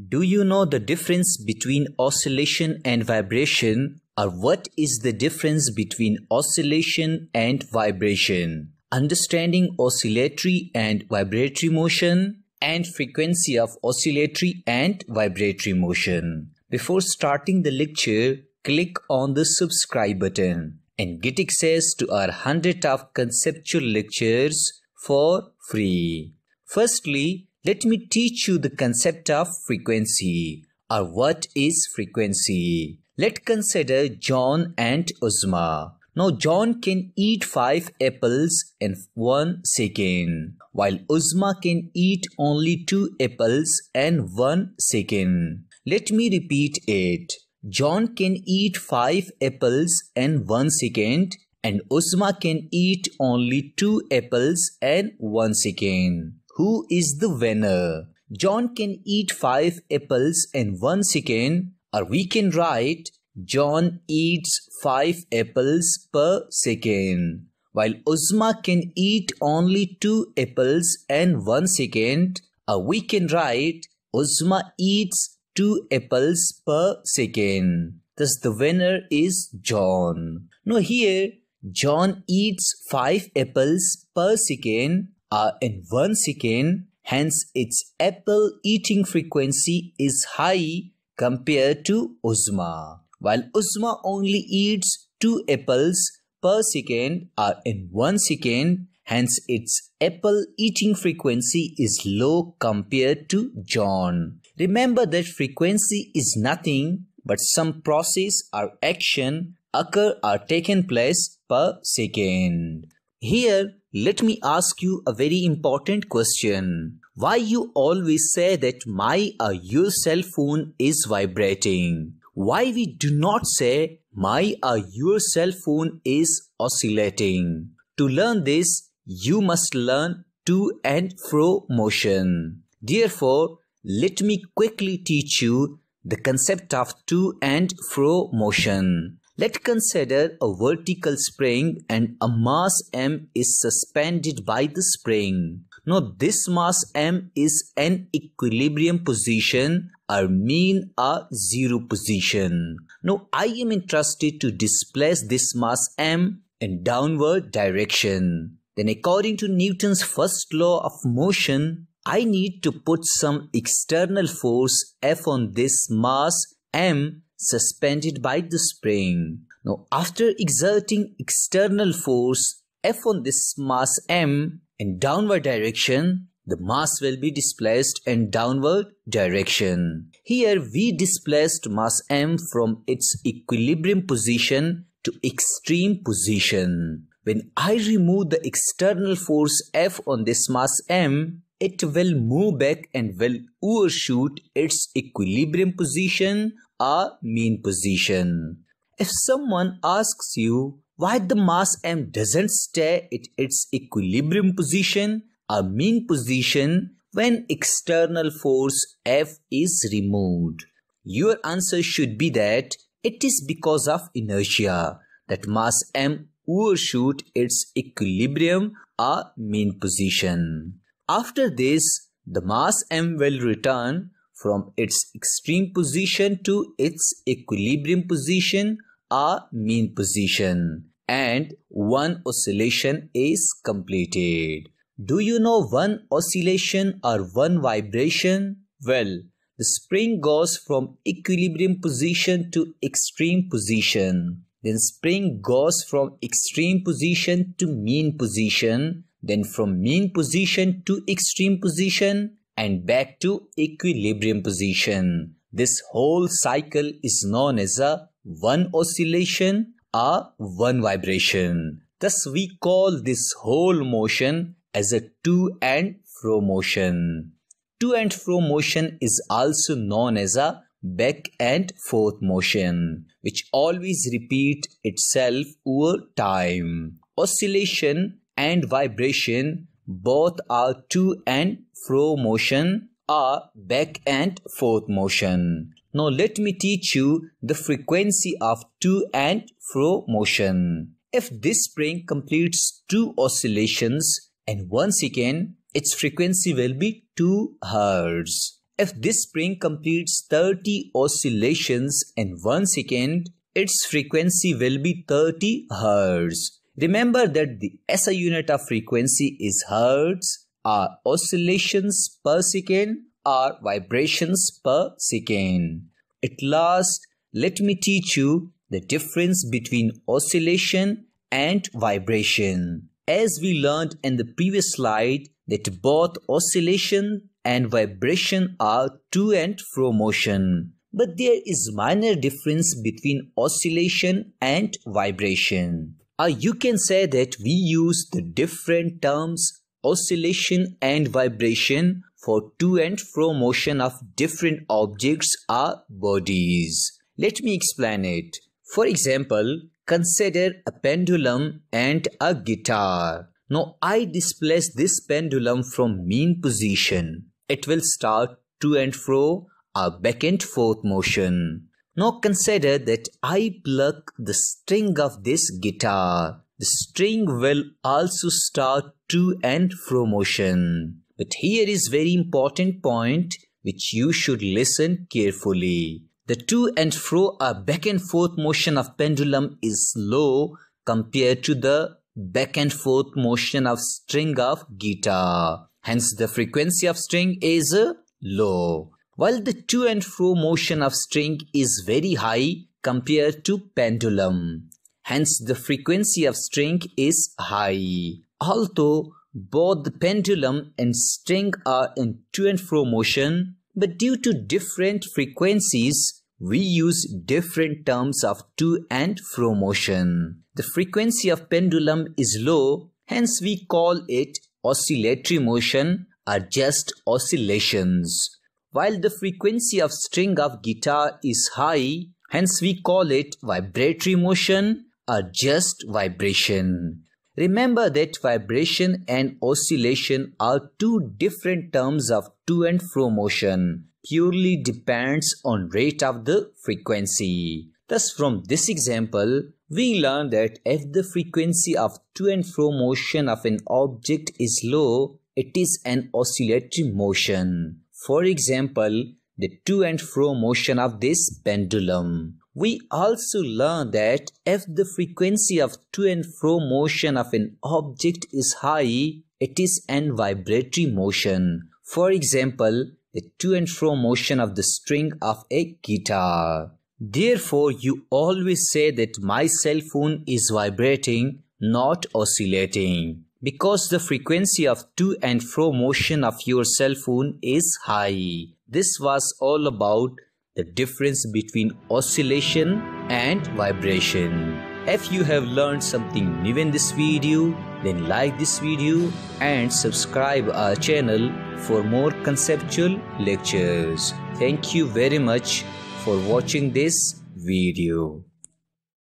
Do you know the difference between oscillation and vibration or what is the difference between oscillation and vibration? Understanding oscillatory and vibratory motion and frequency of oscillatory and vibratory motion. Before starting the lecture, click on the subscribe button and get access to our 100 of conceptual lectures for free. Firstly, let me teach you the concept of frequency or what is frequency. Let consider John and Uzma. Now John can eat 5 apples in 1 second while Uzma can eat only 2 apples in 1 second. Let me repeat it. John can eat 5 apples in 1 second and Uzma can eat only 2 apples in 1 second who is the winner? John can eat five apples in one second, or we can write John eats five apples per second, while Uzma can eat only two apples in one second, or we can write Uzma eats two apples per second. Thus, the winner is John. Now, here, John eats five apples per second are in one second, hence its apple eating frequency is high compared to Uzma. While Uzma only eats 2 apples per second or in 1 second, hence its apple eating frequency is low compared to John. Remember that frequency is nothing but some process or action occur or taken place per second. Here let me ask you a very important question. Why you always say that my or uh, your cell phone is vibrating? Why we do not say my or uh, your cell phone is oscillating? To learn this, you must learn to and fro motion. Therefore, let me quickly teach you the concept of to and fro motion. Let's consider a vertical spring and a mass m is suspended by the spring. Now this mass m is an equilibrium position or mean a zero position. Now I am interested to displace this mass m in downward direction. Then according to Newton's first law of motion, I need to put some external force F on this mass m suspended by the spring. Now, after exerting external force F on this mass M in downward direction, the mass will be displaced in downward direction. Here we displaced mass M from its equilibrium position to extreme position. When I remove the external force F on this mass M, it will move back and will overshoot its equilibrium position a mean position. If someone asks you why the mass m doesn't stay at its equilibrium position, a mean position, when external force F is removed, your answer should be that it is because of inertia that mass m overshoot its equilibrium a mean position. After this, the mass m will return from its extreme position to its equilibrium position or mean position and one oscillation is completed. Do you know one oscillation or one vibration? Well, the spring goes from equilibrium position to extreme position. Then spring goes from extreme position to mean position. Then from mean position to extreme position and back to equilibrium position. This whole cycle is known as a one oscillation or one vibration. Thus we call this whole motion as a to and fro motion. To and fro motion is also known as a back and forth motion which always repeat itself over time. Oscillation and vibration both are to and fro motion are back and forth motion. Now let me teach you the frequency of to and fro motion. If this spring completes two oscillations and once again its frequency will be 2 Hz. If this spring completes 30 oscillations in one second, its frequency will be 30 Hz. Remember that the SI unit of frequency is hertz, or oscillations per second, or vibrations per second. At last, let me teach you the difference between oscillation and vibration. As we learned in the previous slide that both oscillation and vibration are to and fro motion. But there is minor difference between oscillation and vibration. Uh, you can say that we use the different terms oscillation and vibration for to and fro motion of different objects or bodies. Let me explain it. For example, consider a pendulum and a guitar. Now I displace this pendulum from mean position. It will start to and fro a back and forth motion. Now consider that I pluck the string of this guitar. The string will also start to and fro motion. But here is very important point which you should listen carefully. The to and fro or back and forth motion of pendulum is slow compared to the back and forth motion of string of guitar. Hence the frequency of string is low while the to and fro motion of string is very high compared to pendulum. Hence, the frequency of string is high. Although both the pendulum and string are in to and fro motion, but due to different frequencies, we use different terms of to and fro motion. The frequency of pendulum is low, hence we call it oscillatory motion or just oscillations while the frequency of string of guitar is high, hence we call it vibratory motion or just vibration. Remember that vibration and oscillation are two different terms of to and fro motion, purely depends on rate of the frequency. Thus from this example, we learn that if the frequency of to and fro motion of an object is low, it is an oscillatory motion. For example, the to and fro motion of this pendulum. We also learn that if the frequency of to and fro motion of an object is high, it is an vibratory motion. For example, the to and fro motion of the string of a guitar. Therefore, you always say that my cell phone is vibrating, not oscillating because the frequency of to and fro motion of your cell phone is high. This was all about the difference between oscillation and vibration. If you have learned something new in this video, then like this video and subscribe our channel for more conceptual lectures. Thank you very much for watching this video.